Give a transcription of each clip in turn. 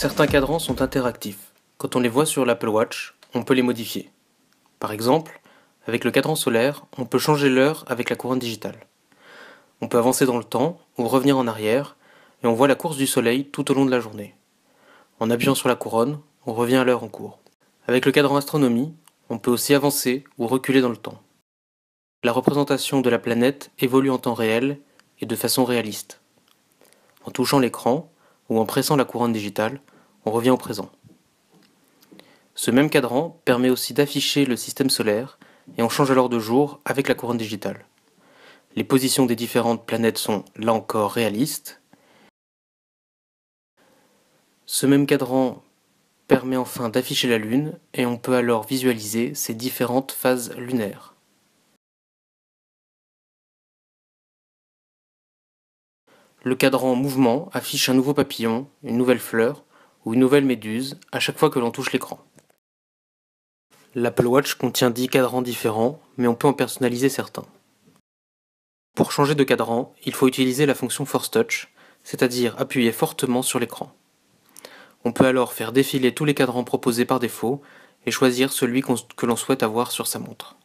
Certains cadrans sont interactifs. Quand on les voit sur l'Apple Watch, on peut les modifier. Par exemple, avec le cadran solaire, on peut changer l'heure avec la couronne digitale. On peut avancer dans le temps ou revenir en arrière, et on voit la course du soleil tout au long de la journée. En appuyant sur la couronne, on revient à l'heure en cours. Avec le cadran astronomie, on peut aussi avancer ou reculer dans le temps. La représentation de la planète évolue en temps réel et de façon réaliste. En touchant l'écran, ou en pressant la couronne digitale, on revient au présent. Ce même cadran permet aussi d'afficher le système solaire et on change alors de jour avec la couronne digitale. Les positions des différentes planètes sont là encore réalistes. Ce même cadran permet enfin d'afficher la Lune et on peut alors visualiser ses différentes phases lunaires. Le cadran en mouvement affiche un nouveau papillon, une nouvelle fleur ou une nouvelle méduse à chaque fois que l'on touche l'écran. L'Apple Watch contient 10 cadrans différents, mais on peut en personnaliser certains. Pour changer de cadran, il faut utiliser la fonction Force Touch, c'est-à-dire appuyer fortement sur l'écran. On peut alors faire défiler tous les cadrans proposés par défaut et choisir celui que l'on souhaite avoir sur sa montre.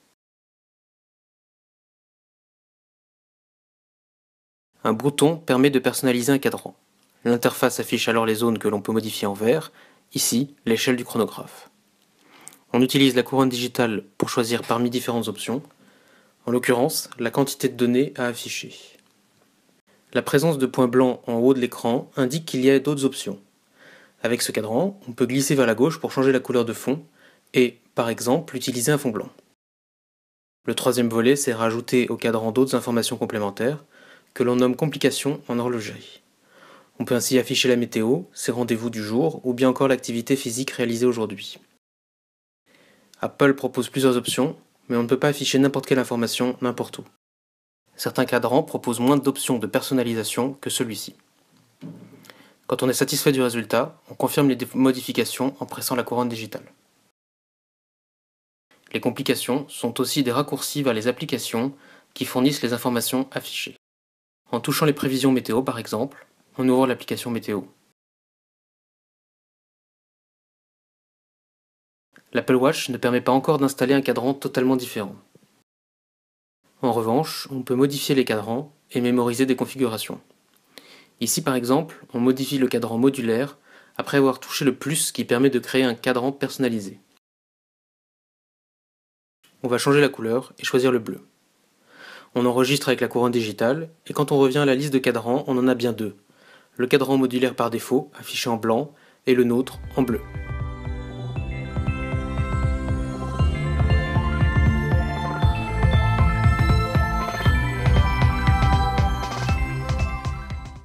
Un bouton permet de personnaliser un cadran. L'interface affiche alors les zones que l'on peut modifier en vert, ici l'échelle du chronographe. On utilise la couronne digitale pour choisir parmi différentes options, en l'occurrence la quantité de données à afficher. La présence de points blancs en haut de l'écran indique qu'il y a d'autres options. Avec ce cadran, on peut glisser vers la gauche pour changer la couleur de fond et, par exemple, utiliser un fond blanc. Le troisième volet c'est rajouter au cadran d'autres informations complémentaires, que l'on nomme complications en horlogerie. On peut ainsi afficher la météo, ses rendez-vous du jour ou bien encore l'activité physique réalisée aujourd'hui. Apple propose plusieurs options, mais on ne peut pas afficher n'importe quelle information n'importe où. Certains cadrans proposent moins d'options de personnalisation que celui-ci. Quand on est satisfait du résultat, on confirme les modifications en pressant la couronne digitale. Les complications sont aussi des raccourcis vers les applications qui fournissent les informations affichées en touchant les prévisions météo par exemple, on ouvre l'application météo. L'Apple Watch ne permet pas encore d'installer un cadran totalement différent. En revanche, on peut modifier les cadrans et mémoriser des configurations. Ici par exemple, on modifie le cadran modulaire après avoir touché le plus qui permet de créer un cadran personnalisé. On va changer la couleur et choisir le bleu. On enregistre avec la couronne digitale, et quand on revient à la liste de cadrans, on en a bien deux. Le cadran modulaire par défaut, affiché en blanc, et le nôtre en bleu.